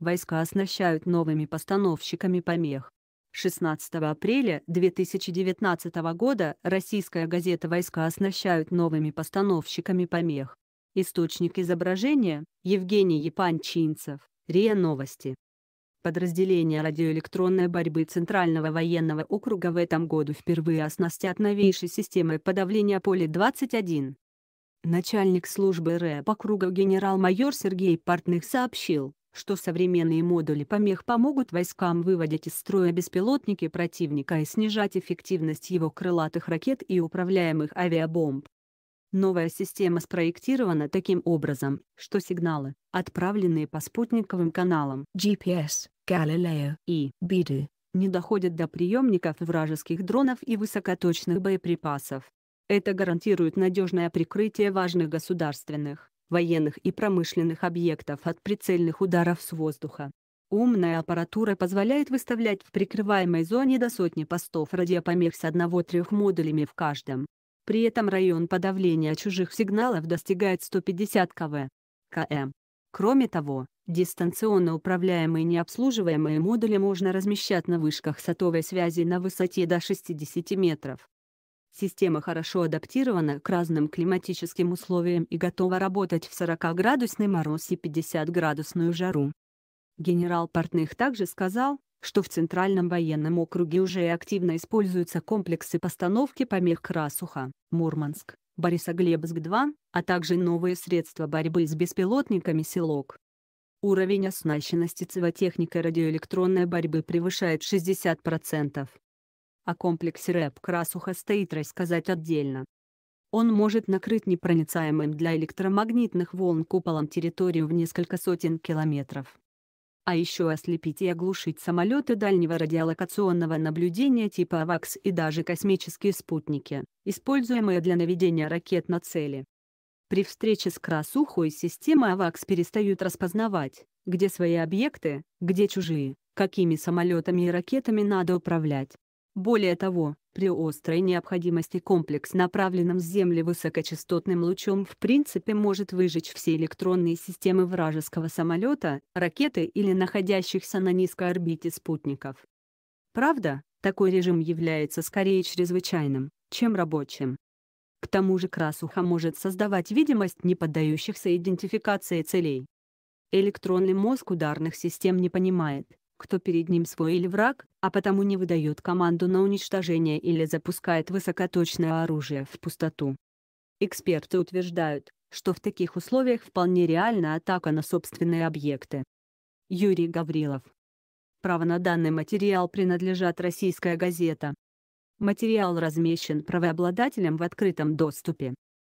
Войска оснащают новыми постановщиками помех. 16 апреля 2019 года российская газета «Войска оснащают новыми постановщиками помех». Источник изображения – Евгений Япанчинцев, РИА Новости. Подразделения радиоэлектронной борьбы Центрального военного округа в этом году впервые оснастят новейшей системой подавления Поле-21. Начальник службы РЭП округа генерал-майор Сергей Портных сообщил, что современные модули помех помогут войскам выводить из строя беспилотники противника и снижать эффективность его крылатых ракет и управляемых авиабомб. Новая система спроектирована таким образом, что сигналы, отправленные по спутниковым каналам GPS, Galileo и BIDU, не доходят до приемников вражеских дронов и высокоточных боеприпасов. Это гарантирует надежное прикрытие важных государственных, военных и промышленных объектов от прицельных ударов с воздуха. Умная аппаратура позволяет выставлять в прикрываемой зоне до сотни постов радиопомех с одного-трех модулями в каждом. При этом район подавления чужих сигналов достигает 150 КВ. КМ. Кроме того, дистанционно управляемые необслуживаемые модули можно размещать на вышках сотовой связи на высоте до 60 метров. Система хорошо адаптирована к разным климатическим условиям и готова работать в 40-градусный мороз и 50-градусную жару. Генерал Портных также сказал, что в Центральном военном округе уже активно используются комплексы постановки помех «Красуха», «Мурманск», «Борисоглебск-2», а также новые средства борьбы с беспилотниками селок. Уровень оснащенности ЦВО радиоэлектронной борьбы превышает 60%. О комплексе рэп красуха стоит рассказать отдельно. Он может накрыть непроницаемым для электромагнитных волн куполом территорию в несколько сотен километров. А еще ослепить и оглушить самолеты дальнего радиолокационного наблюдения типа АВАКС и даже космические спутники, используемые для наведения ракет на цели. При встрече с красухой системы АВАКС перестают распознавать, где свои объекты, где чужие, какими самолетами и ракетами надо управлять. Более того, при острой необходимости комплекс, направленным с Земли высокочастотным лучом, в принципе может выжечь все электронные системы вражеского самолета, ракеты или находящихся на низкой орбите спутников. Правда, такой режим является скорее чрезвычайным, чем рабочим. К тому же красуха может создавать видимость не поддающихся идентификации целей. Электронный мозг ударных систем не понимает, кто перед ним свой или враг, а потому не выдает команду на уничтожение или запускает высокоточное оружие в пустоту. Эксперты утверждают, что в таких условиях вполне реальна атака на собственные объекты. Юрий Гаврилов. Право на данный материал принадлежат «Российская газета». Материал размещен правообладателем в открытом доступе.